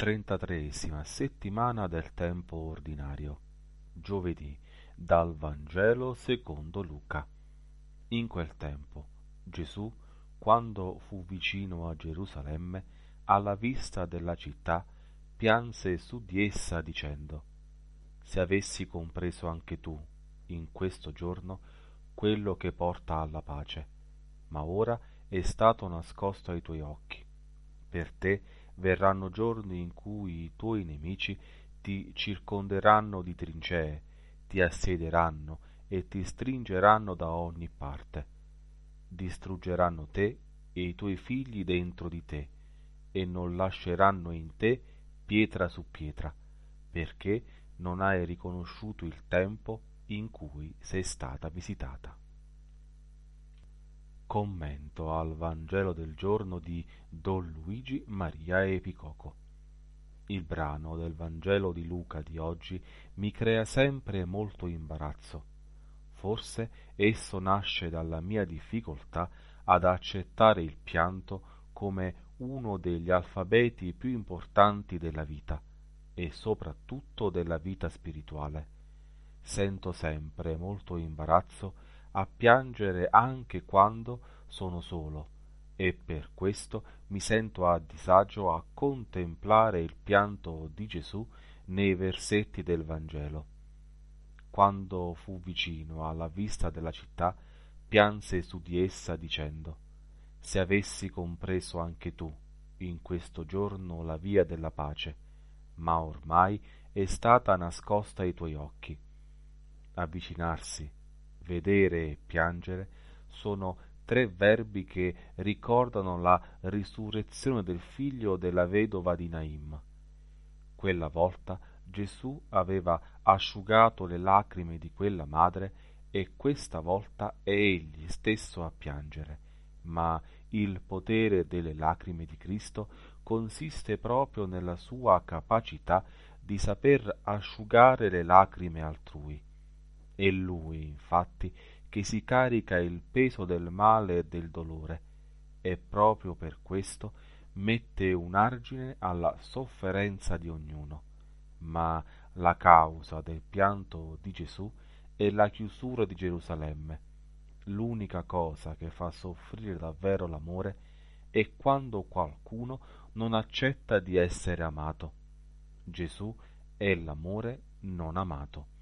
Trentatreesima settimana del tempo ordinario. Giovedì dal Vangelo secondo Luca. In quel tempo Gesù, quando fu vicino a Gerusalemme, alla vista della città, pianse su di essa dicendo Se avessi compreso anche tu, in questo giorno, quello che porta alla pace, ma ora è stato nascosto ai tuoi occhi. Per te verranno giorni in cui i tuoi nemici ti circonderanno di trincee, ti assiederanno e ti stringeranno da ogni parte. Distruggeranno te e i tuoi figli dentro di te, e non lasceranno in te pietra su pietra, perché non hai riconosciuto il tempo in cui sei stata visitata. Commento al Vangelo del giorno di Don Luigi Maria Epicoco. Il brano del Vangelo di Luca di oggi mi crea sempre molto imbarazzo. Forse esso nasce dalla mia difficoltà ad accettare il pianto come uno degli alfabeti più importanti della vita e soprattutto della vita spirituale. Sento sempre molto imbarazzo a piangere anche quando sono solo e per questo mi sento a disagio a contemplare il pianto di Gesù nei versetti del Vangelo. Quando fu vicino alla vista della città, pianse su di essa dicendo Se avessi compreso anche tu in questo giorno la via della pace, ma ormai è stata nascosta ai tuoi occhi. Avvicinarsi vedere e piangere sono tre verbi che ricordano la risurrezione del figlio della vedova di Naim. Quella volta Gesù aveva asciugato le lacrime di quella madre e questa volta è egli stesso a piangere, ma il potere delle lacrime di Cristo consiste proprio nella sua capacità di saper asciugare le lacrime altrui è lui, infatti, che si carica il peso del male e del dolore, e proprio per questo mette un argine alla sofferenza di ognuno. Ma la causa del pianto di Gesù è la chiusura di Gerusalemme. L'unica cosa che fa soffrire davvero l'amore è quando qualcuno non accetta di essere amato. Gesù è l'amore non amato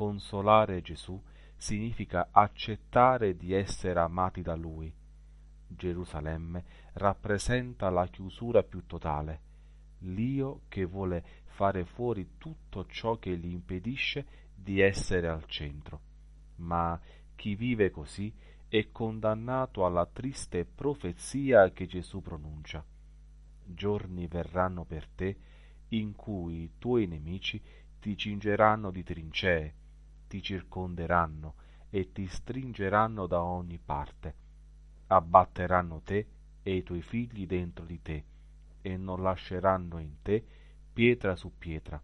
consolare Gesù significa accettare di essere amati da Lui. Gerusalemme rappresenta la chiusura più totale, l'io che vuole fare fuori tutto ciò che gli impedisce di essere al centro. Ma chi vive così è condannato alla triste profezia che Gesù pronuncia. Giorni verranno per te in cui i tuoi nemici ti cingeranno di trincee, ti circonderanno e ti stringeranno da ogni parte. Abbatteranno te e i tuoi figli dentro di te, e non lasceranno in te pietra su pietra,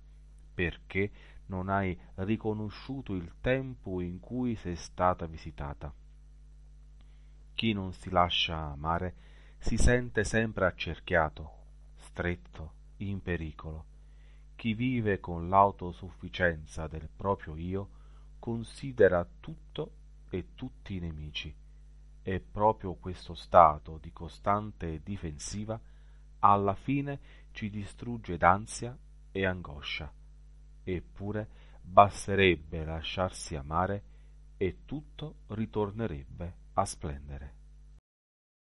perché non hai riconosciuto il tempo in cui sei stata visitata. Chi non si lascia amare si sente sempre accerchiato, stretto, in pericolo. Chi vive con l'autosufficienza del proprio io considera tutto e tutti i nemici. E proprio questo stato di costante difensiva alla fine ci distrugge d'ansia e angoscia. Eppure basterebbe lasciarsi amare e tutto ritornerebbe a splendere.